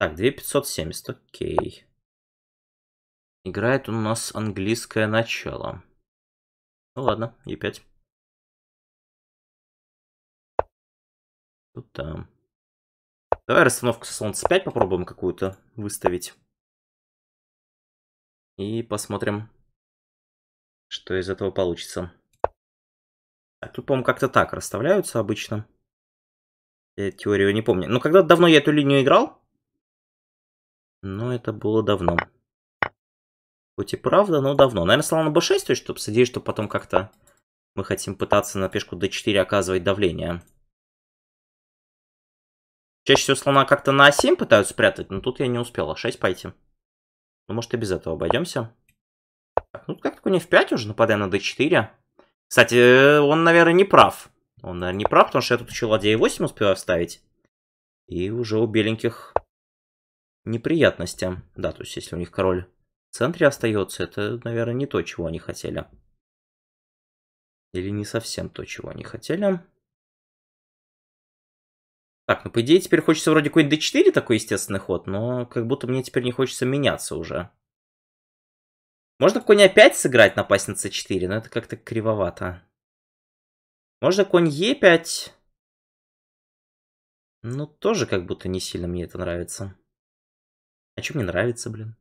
Так, 2570, окей. Играет у нас английское начало. Ну ладно, Е5. Тут там. Давай расстановку со солнца 5 попробуем какую-то выставить. И посмотрим, что из этого получится. Так, тут, по-моему, как-то так расставляются обычно. Я теорию не помню. Но когда давно я эту линию играл, но это было давно. Хоть и правда, но давно. Наверное, слона b6, то есть, чтобы с идеей, что потом как-то мы хотим пытаться на пешку d4 оказывать давление. Чаще всего слона как-то на a 7 пытаются спрятать, но тут я не успел. А6 пойти. Ну, может, и без этого обойдемся. ну, как-то у конь в 5 уже, нападая на d4. Кстати, э, он, наверное, не прав. Он, наверное, не прав, потому что я тут еще ладья e8 успеваю вставить. И уже у беленьких неприятностям. Да, то есть если у них король в центре остается, это, наверное, не то, чего они хотели. Или не совсем то, чего они хотели. Так, ну по идее теперь хочется вроде какой d4 такой естественный ход, но как будто мне теперь не хочется меняться уже. Можно конь f5 сыграть напасть на c4, но это как-то кривовато. Можно конь e5. Ну, тоже как будто не сильно мне это нравится. А что мне нравится, блин?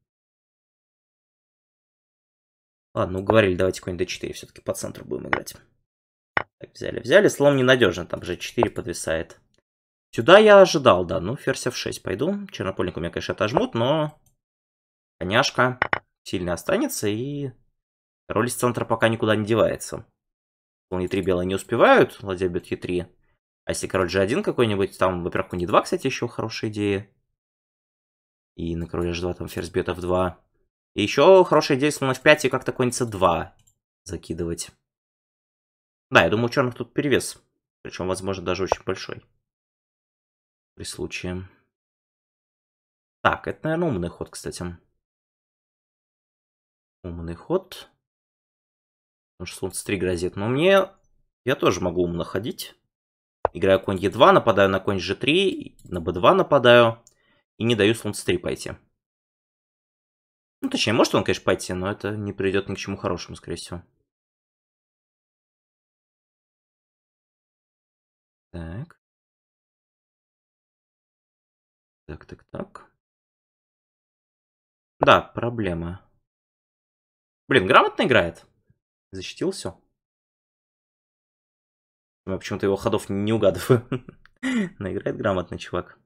Ладно, уговорили, давайте какой-нибудь d4 все-таки по центру будем играть. Так, взяли, взяли. Слон ненадежно, там же 4 подвисает. Сюда я ожидал, да. Ну, ферзь f6 пойду. Чернопольник у меня, конечно, отожмут, но... Коняшка сильно останется, и... Король из центра пока никуда не девается. Слон e3 белые не успевают, ладья бьет e3. А если король g1 какой-нибудь, там, во-первых, конь e2, кстати, еще хорошая идея. И на короля h2 там ферзь бьет f2. И еще хорошая идея слон f5 и как-то конь c2 закидывать. Да, я думаю, у черных тут перевес. Причем, возможно, даже очень большой. При случае. Так, это, наверное, умный ход, кстати. Умный ход. Потому что солнце c3 грозит. Но мне... Я тоже могу умно ходить. Играю конь e2, нападаю на конь g3, на b2 нападаю и не даю Солнце 3 пойти. Ну, точнее, может он, конечно, пойти, но это не приведет ни к чему хорошему, скорее всего. Так. Так, так, так. Да, проблема. Блин, грамотно играет. Защитил все. Я почему-то его ходов не угадываю. Но играет грамотно, чувак.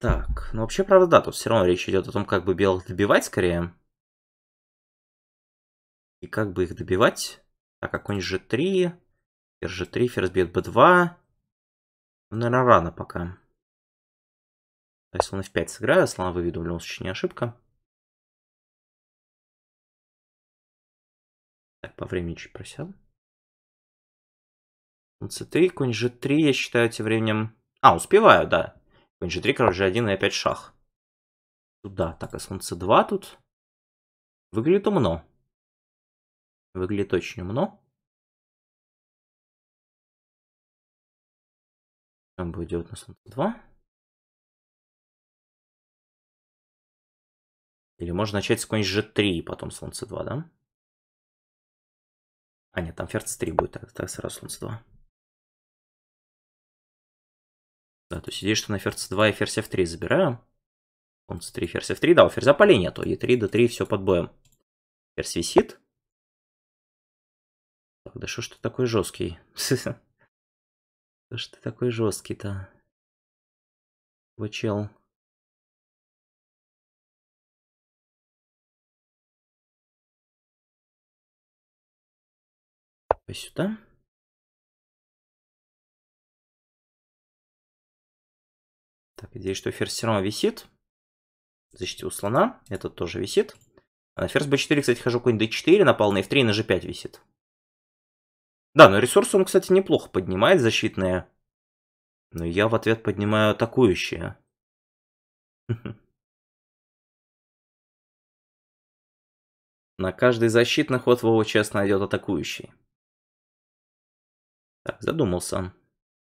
Так, ну вообще, правда, да, тут все равно речь идет о том, как бы белых добивать скорее. И как бы их добивать. Так, а конь g3. Ферзь g3, ферзь бьет b2. Ну, Наверное, рано пока. То есть слон f5 сыграю, а слона выведу, в любом случае не ошибка. Так, по времени чуть просел. c3, конь g3, я считаю, тем временем... А, успеваю, да. Конь g3, король g1 и опять шах. Туда, так, а слон c2 тут. Выглядит умно. Выглядит очень умно. Там будет делать на слон c2. Или можно начать с конь g3 и потом слон c2, да? А нет, там ферзь c3 будет, так, так сразу слон c2. Да, то есть здесь что на ферзь 2 и ферзь f3 забираем. Он с 3, ферзь f3. Да, у ферзя полей нету. e3, d3, все под боем. Ферзь висит. Так, да что ж ты такой жесткий? Что ж ты такой жесткий-то? Вы Сюда. Так, надеюсь, что ферзь все равно висит. Защитил слона. Этот тоже висит. А на ферзь b4, кстати, хожу конь d4, напал на f3 и на g5 висит. Да, но ресурс он, кстати, неплохо поднимает защитные. Но я в ответ поднимаю атакующие. На каждый защитный ход в его идет атакующий. Так, задумался.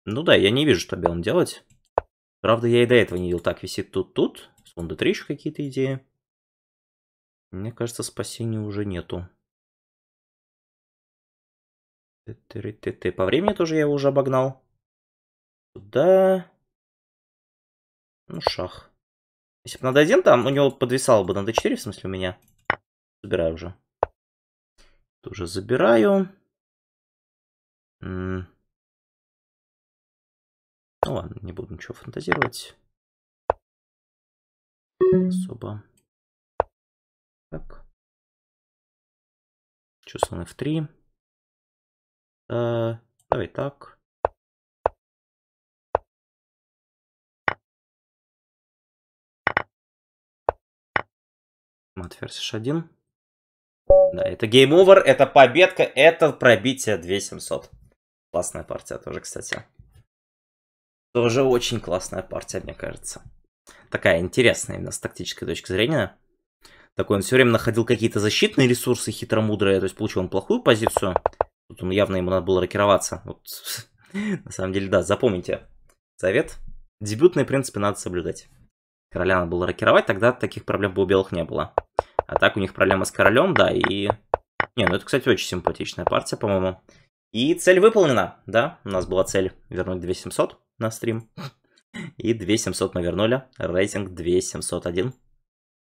Ну да, я не вижу, что белым делать. Правда, я и до этого не видел. Так, висит тут-тут. С фонда 3 еще какие-то идеи. Мне кажется, спасения уже нету. По времени тоже я его уже обогнал. Туда. Ну, шах. Если бы на d там, у него подвисало бы на D4, в смысле, у меня. Забираю уже. Тоже забираю. М -м ну ладно, не буду ничего фантазировать. Особо. Так. Что слон f3? А, давай так. Мат ферзь h1. Да, это гейм-овер, это победка, это пробитие 2700. Классная партия тоже, кстати. Тоже очень классная партия, мне кажется. Такая интересная именно с тактической точки зрения. Такой он все время находил какие-то защитные ресурсы хитро хитромудрые, то есть получил он плохую позицию. Тут он явно ему надо было рокироваться. Вот, на самом деле, да, запомните совет. Дебютные принципы надо соблюдать. Короля надо было рокировать, тогда таких проблем бы у белых не было. А так у них проблема с королем, да, и... Не, ну это, кстати, очень симпатичная партия, по-моему. И цель выполнена, да, у нас была цель вернуть 2700 на стрим. И 2700 мы вернули. Рейтинг 2701.